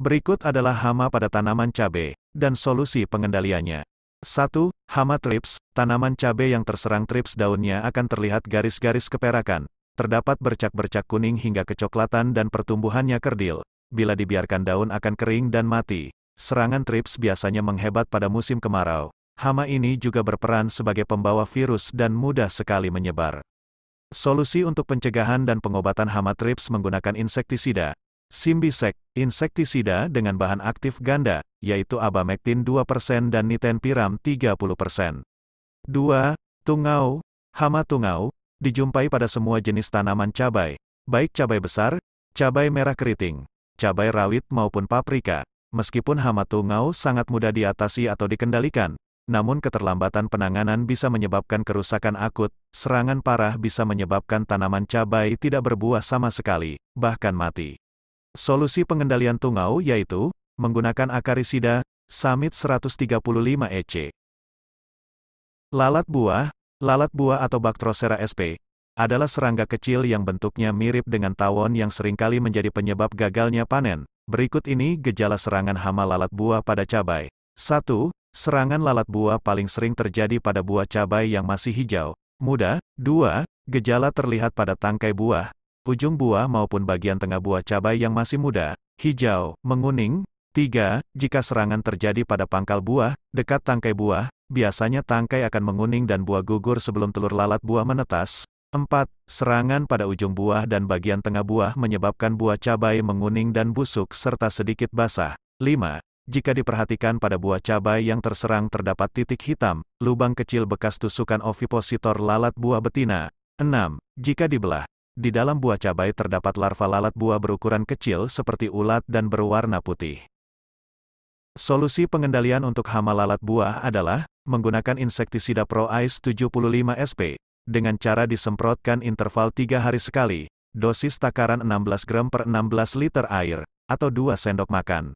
Berikut adalah hama pada tanaman cabai, dan solusi pengendaliannya. 1. Hama trips, tanaman cabai yang terserang trips daunnya akan terlihat garis-garis keperakan, terdapat bercak-bercak kuning hingga kecoklatan dan pertumbuhannya kerdil. Bila dibiarkan daun akan kering dan mati. Serangan trips biasanya menghebat pada musim kemarau. Hama ini juga berperan sebagai pembawa virus dan mudah sekali menyebar. Solusi untuk pencegahan dan pengobatan hama trips menggunakan insektisida, simbisek, insektisida dengan bahan aktif ganda, yaitu abamektin 2% dan nitenpiram 30%. 2. Tungau, hama tungau, dijumpai pada semua jenis tanaman cabai, baik cabai besar, cabai merah keriting, cabai rawit maupun paprika. Meskipun hama tungau sangat mudah diatasi atau dikendalikan, namun keterlambatan penanganan bisa menyebabkan kerusakan akut, serangan parah bisa menyebabkan tanaman cabai tidak berbuah sama sekali, bahkan mati. Solusi pengendalian tungau yaitu, menggunakan akarisida, samit 135 EC. Lalat buah, lalat buah atau Bactrocera sp, adalah serangga kecil yang bentuknya mirip dengan tawon yang seringkali menjadi penyebab gagalnya panen. Berikut ini gejala serangan hama lalat buah pada cabai. 1. Serangan lalat buah paling sering terjadi pada buah cabai yang masih hijau, muda. 2. Gejala terlihat pada tangkai buah, ujung buah maupun bagian tengah buah cabai yang masih muda, hijau, menguning. 3. Jika serangan terjadi pada pangkal buah, dekat tangkai buah, biasanya tangkai akan menguning dan buah gugur sebelum telur lalat buah menetas. 4. Serangan pada ujung buah dan bagian tengah buah menyebabkan buah cabai menguning dan busuk serta sedikit basah. 5. Jika diperhatikan pada buah cabai yang terserang terdapat titik hitam, lubang kecil bekas tusukan ovipositor lalat buah betina. 6. Jika dibelah, di dalam buah cabai terdapat larva lalat buah berukuran kecil seperti ulat dan berwarna putih. Solusi pengendalian untuk hama lalat buah adalah menggunakan insektisida Pro Ice 75 SP dengan cara disemprotkan interval 3 hari sekali, dosis takaran 16 gram per 16 liter air atau 2 sendok makan.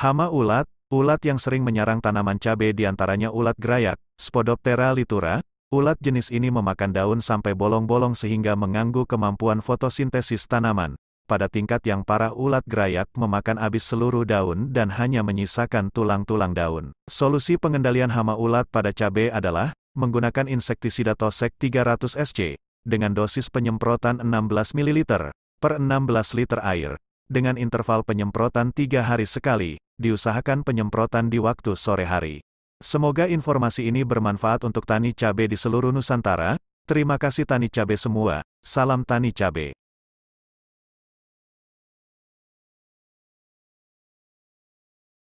Hama ulat, ulat yang sering menyerang tanaman cabai diantaranya ulat grayak, Spodoptera litura, Ulat jenis ini memakan daun sampai bolong-bolong sehingga mengganggu kemampuan fotosintesis tanaman. Pada tingkat yang parah ulat gerayak memakan habis seluruh daun dan hanya menyisakan tulang-tulang daun. Solusi pengendalian hama ulat pada cabai adalah, menggunakan insektisida Tosek 300 SC, dengan dosis penyemprotan 16 ml per 16 liter air. Dengan interval penyemprotan 3 hari sekali, diusahakan penyemprotan di waktu sore hari. Semoga informasi ini bermanfaat untuk tani cabai di seluruh Nusantara. Terima kasih tani cabai semua. Salam tani cabai.